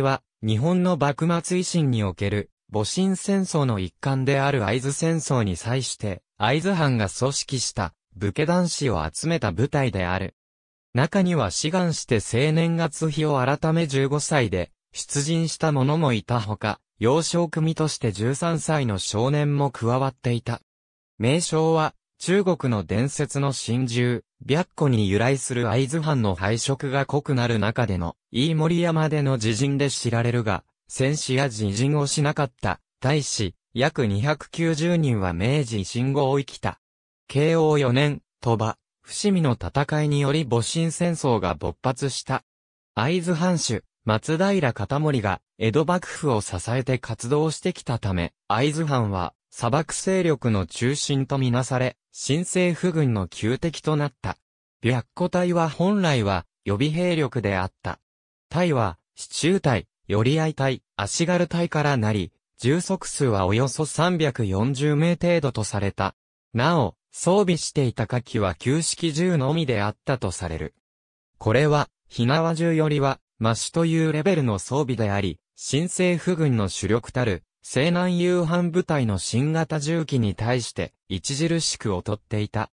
は、日本の幕末維新における、戊辰戦争の一環である会津戦争に際して、会津藩が組織した、武家男子を集めた部隊である。中には志願して青年月日を改め15歳で、出陣した者もいたほか、幼少組として13歳の少年も加わっていた。名称は、中国の伝説の神獣、白湖に由来する合津藩の配色が濃くなる中での、飯森山での自陣で知られるが、戦死や自陣をしなかった。対し、約290人は明治維新後を生きた。慶応4年、鳥羽、伏見の戦いにより戊辰戦争が勃発した。合津藩主、松平片森が江戸幕府を支えて活動してきたため、合津藩は砂漠勢力の中心とみなされ、新政府軍の旧敵となった。白虎隊は本来は予備兵力であった。隊は、市中隊、寄合隊、足軽隊からなり、重足数はおよそ340名程度とされた。なお、装備していた火器は旧式銃のみであったとされる。これは、火縄銃よりは、マシというレベルの装備であり、新政府軍の主力たる、西南夕飯部隊の新型重機に対して著しく劣っていた。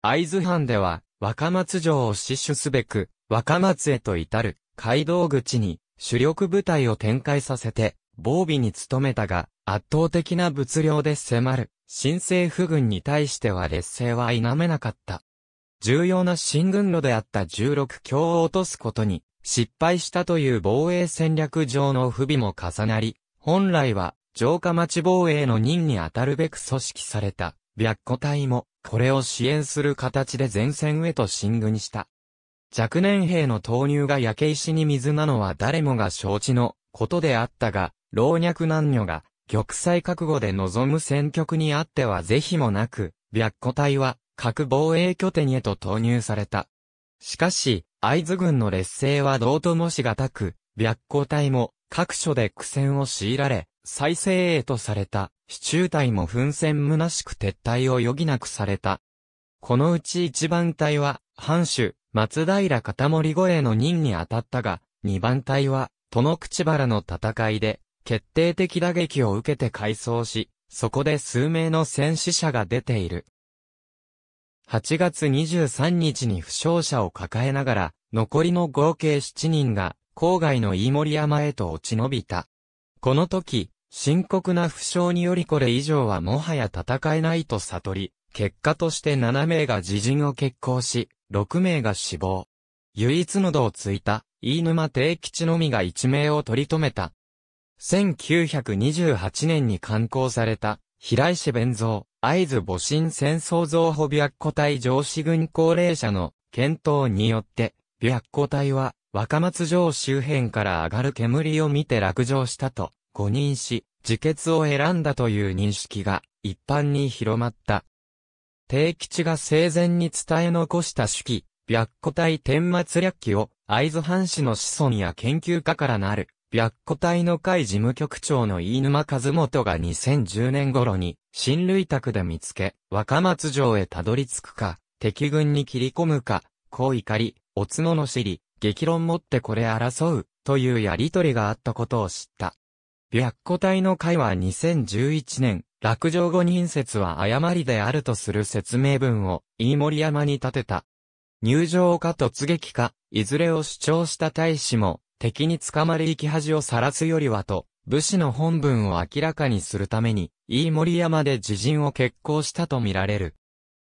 会津藩では若松城を死守すべく若松へと至る街道口に主力部隊を展開させて防備に努めたが圧倒的な物量で迫る新政府軍に対しては劣勢は否めなかった。重要な新軍路であった16強を落とすことに失敗したという防衛戦略上の不備も重なり、本来は城下町防衛の任に当たるべく組織された、白虎隊も、これを支援する形で前線へと進軍した。若年兵の投入が焼け石に水なのは誰もが承知のことであったが、老若男女が玉砕覚悟で臨む戦局にあっては是非もなく、白虎隊は各防衛拠点へと投入された。しかし、会津軍の劣勢はどうともしがたく、白虎隊も各所で苦戦を強いられ、再生へとされた、市中隊も奮戦虚しく撤退を余儀なくされた。このうち一番隊は、藩主、松平片森護衛の任に当たったが、二番隊は、殿口原の戦いで、決定的打撃を受けて改装し、そこで数名の戦死者が出ている。8月23日に負傷者を抱えながら、残りの合計7人が、郊外の飯森山へと落ち延びた。この時、深刻な負傷によりこれ以上はもはや戦えないと悟り、結果として7名が自陣を決行し、6名が死亡。唯一の度をついた、飯沼定吉のみが一命を取り留めた。1928年に刊行された、平石弁蔵、会津母親戦争造補白虎隊上司軍高齢者の検討によって、白虎隊は若松城周辺から上がる煙を見て落城したと誤認し、自決を選んだという認識が一般に広まった。定吉が生前に伝え残した手記、白虎隊天末略記を、会津藩士の子孫や研究家からなる、白虎隊の会事務局長の飯沼和元が2010年頃に、新類宅で見つけ、若松城へたどり着くか、敵軍に切り込むか、こう怒り、お角の知り、激論持ってこれ争う、というやりとりがあったことを知った。白虎隊の会は2011年、落城後人説は誤りであるとする説明文を飯森山に立てた。入場か突撃か、いずれを主張した大使も、敵に捕まり生き恥をさらすよりはと、武士の本文を明らかにするために、飯森山で自陣を決行したとみられる。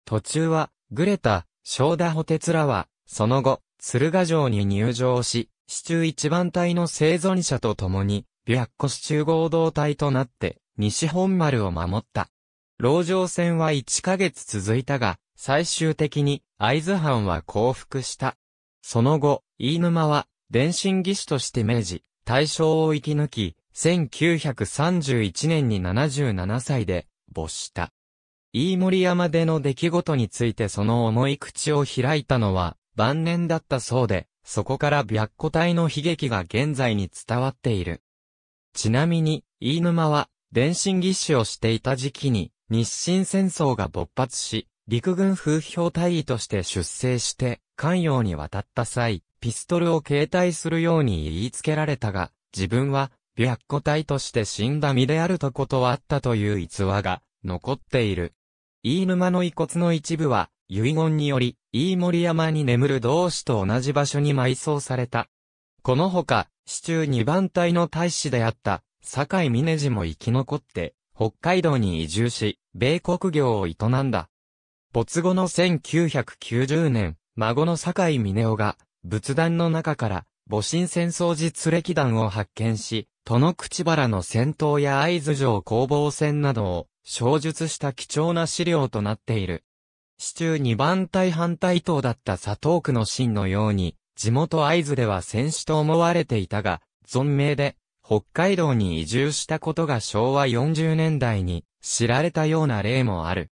途中は、グレタ、正田補鉄らは、その後、鶴ヶ城に入城し、市中一番隊の生存者と共に、白骨中合同体となって、西本丸を守った。籠城戦は1ヶ月続いたが、最終的に会津藩は降伏した。その後、飯沼は、伝心技師として明治、大正を生き抜き、1931年に77歳で、没した。飯森山での出来事についてその重い口を開いたのは、晩年だったそうで、そこから白虎隊の悲劇が現在に伝わっている。ちなみに、飯沼は、電信技師をしていた時期に、日清戦争が勃発し、陸軍風評隊尉として出征して、関陽に渡った際、ピストルを携帯するように言いつけられたが、自分は、白虎隊として死んだ身であると断ったという逸話が、残っている。飯沼の遺骨の一部は、遺言により、飯森山に眠る同志と同じ場所に埋葬された。このほか、市中二番隊の大使であった、坂井峰次も生き残って、北海道に移住し、米国業を営んだ。没後の1990年、孫の坂井峰夫が、仏壇の中から、戊辰戦争実歴弾を発見し、の口原の戦闘や合図城攻防戦などを、小述した貴重な資料となっている。市中二番隊反対党だった佐藤区の真のように、地元合図では戦死と思われていたが、存命で、北海道に移住したことが昭和40年代に知られたような例もある。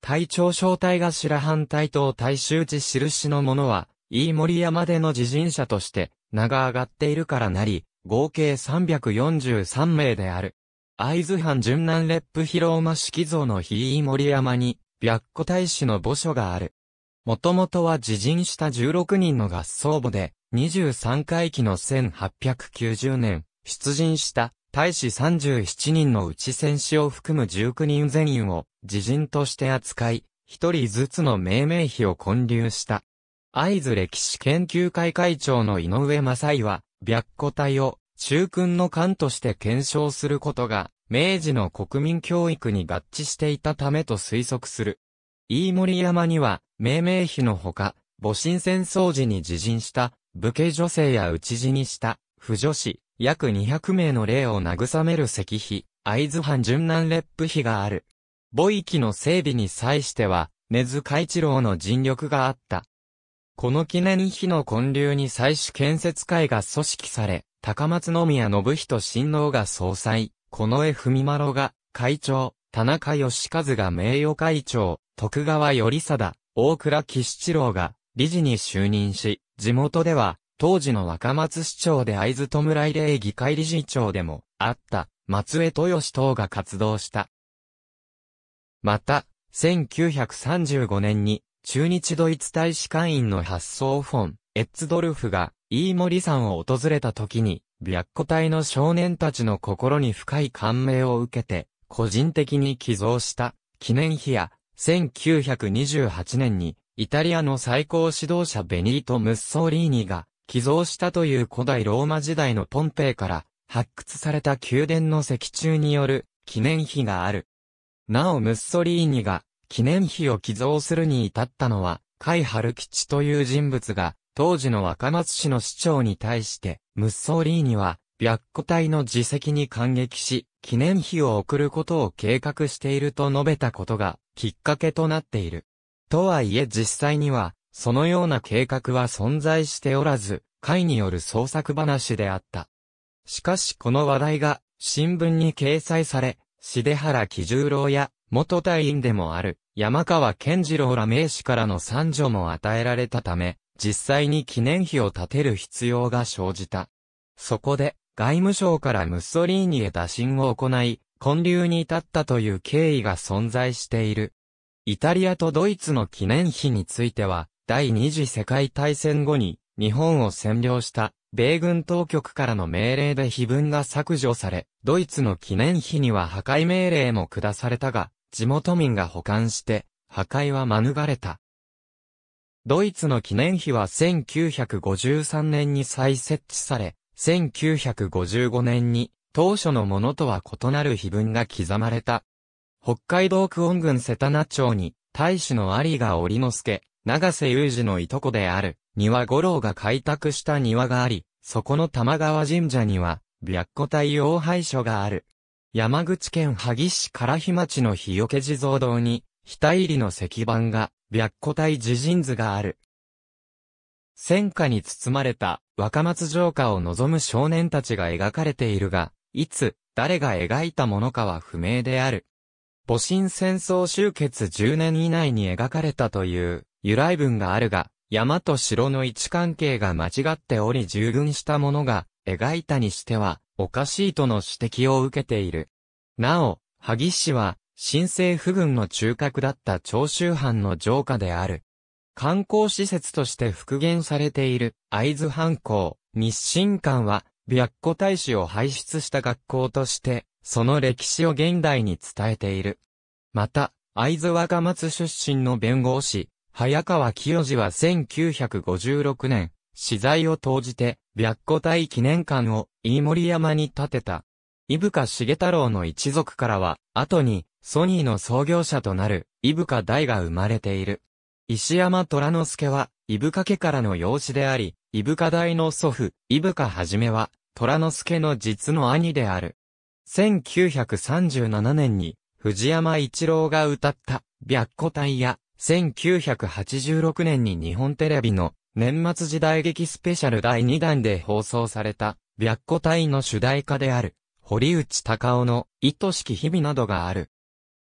隊長小隊が白藩隊と大衆地印のものは、飯森山での自陣者として名が上がっているからなり、合計343名である。会津藩順南列府広間式像の日飯森山に、白虎大使の墓所がある。もともとは自陣した16人の合奏部で、23回期の1890年、出陣した大使37人のうち戦士を含む19人全員を自陣として扱い、一人ずつの命名碑を建立した。合図歴史研究会会長の井上正井は、白虎隊を中君の官として検証することが、明治の国民教育に合致していたためと推測する。飯森山には、命名碑のほか、戊辰戦争時に自陣した、武家女性や討ち死にした、婦女子、約200名の霊を慰める石碑、会津藩順南列布碑がある。母域の整備に際しては、根津海一郎の尽力があった。この記念碑の建立に最主建設会が組織され、高松宮信人親王が総裁、近衛文丸が会長、田中義和が名誉会長、徳川頼貞、大倉喜七郎が理事に就任し、地元では当時の若松市長で会津弔礼議会理事長でもあった松江豊志等が活動した。また、1935年に中日ドイツ大使館員の発想フォン、エッツドルフが飯森山を訪れた時に、白虎隊の少年たちの心に深い感銘を受けて、個人的に寄贈した記念碑や1928年に、イタリアの最高指導者ベニート・ムッソーリーニが寄贈したという古代ローマ時代のポンペイから発掘された宮殿の石柱による記念碑がある。なおムッソリーニが記念碑を寄贈するに至ったのは、カイ・ハル吉という人物が、当時の若松市の市長に対して、ムッソーリーニは、白虎隊の自責に感激し、記念碑を贈ることを計画していると述べたことがきっかけとなっている。とはいえ実際には、そのような計画は存在しておらず、会による創作話であった。しかしこの話題が新聞に掲載され、しではら喜十郎や元隊員でもある山川健次郎ら名士からの賛助も与えられたため、実際に記念碑を建てる必要が生じた。そこで、外務省からムッソリーニへ打診を行い、混流に至ったという経緯が存在している。イタリアとドイツの記念碑については、第二次世界大戦後に日本を占領した米軍当局からの命令で碑文が削除され、ドイツの記念碑には破壊命令も下されたが、地元民が保管して、破壊は免れた。ドイツの記念碑は1953年に再設置され、1955年に当初のものとは異なる碑文が刻まれた。北海道久温郡瀬田名町に大使の有賀織之助、長瀬雄二のいとこである庭五郎が開拓した庭があり、そこの玉川神社には白虎隊王廃所がある。山口県萩市唐日町の日よけ地蔵堂に、日対入りの石板が、白虎隊自陣図がある。戦火に包まれた若松城下を望む少年たちが描かれているが、いつ、誰が描いたものかは不明である。戊辰戦争終結10年以内に描かれたという由来文があるが、山と城の位置関係が間違っており従軍したものが描いたにしてはおかしいとの指摘を受けている。なお、萩市は新政府軍の中核だった長州藩の城下である。観光施設として復元されている会津藩校、日清館は、白虎大使を輩出した学校として、その歴史を現代に伝えている。また、会津若松出身の弁護士、早川清治は1956年、資材を投じて、白虎隊記念館を飯森山に建てた。伊深重太郎の一族からは、後に、ソニーの創業者となる、伊深大が生まれている。石山虎之助は、伊深家からの養子であり、伊深大の祖父、伊深はじめは、虎之助の実の兄である。1937年に、藤山一郎が歌った、白虎隊や、1986年に日本テレビの、年末時代劇スペシャル第2弾で放送された、白虎隊の主題歌である、堀内隆夫の、愛しき日々などがある。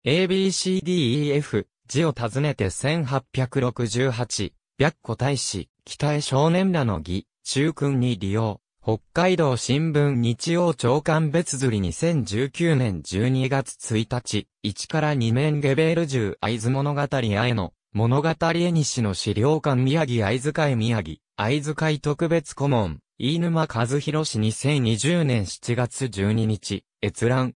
ABCDEF、字を訪ねて1868、白虎大使、北江少年らの儀、中君に利用。北海道新聞日曜長官別釣り2019年12月1日、1から2面ゲベール銃合会津物語あえの、物語絵西の資料館宮城会津会宮城、会津会特別顧問、飯沼和弘氏2020年7月12日、閲覧。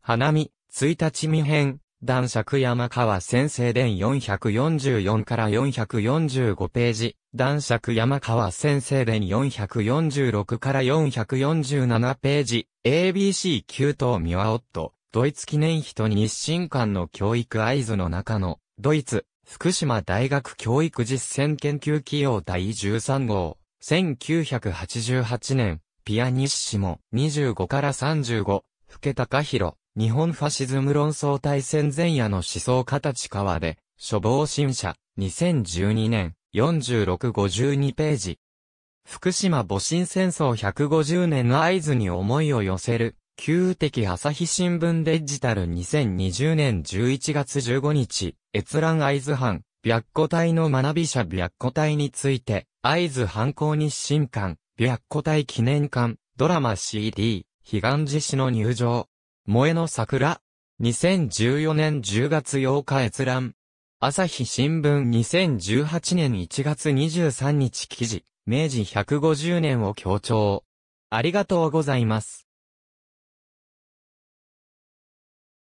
花見、1日未編、男爵山川先生伝444から445ページ、男爵山川先生伝446から447ページ、ABC 級等ミワオット、ドイツ記念碑と日清館の教育合図の中の、ドイツ、福島大学教育実践研究企業第13号、1988年、ピアニッシモ、25から35、福高弘。日本ファシズム論争大戦前夜の思想家たち川で、処方新社、2012年、4652ページ。福島戊辰戦争150年合図に思いを寄せる、旧敵朝日新聞デジタル2020年11月15日、閲覧合図班、白虎隊の学び者白虎隊について、合図犯行日新館、白虎隊記念館、ドラマ CD、悲願寺市の入場。萌えの桜。2014年10月8日閲覧。朝日新聞2018年1月23日記事。明治150年を強調。ありがとうございます。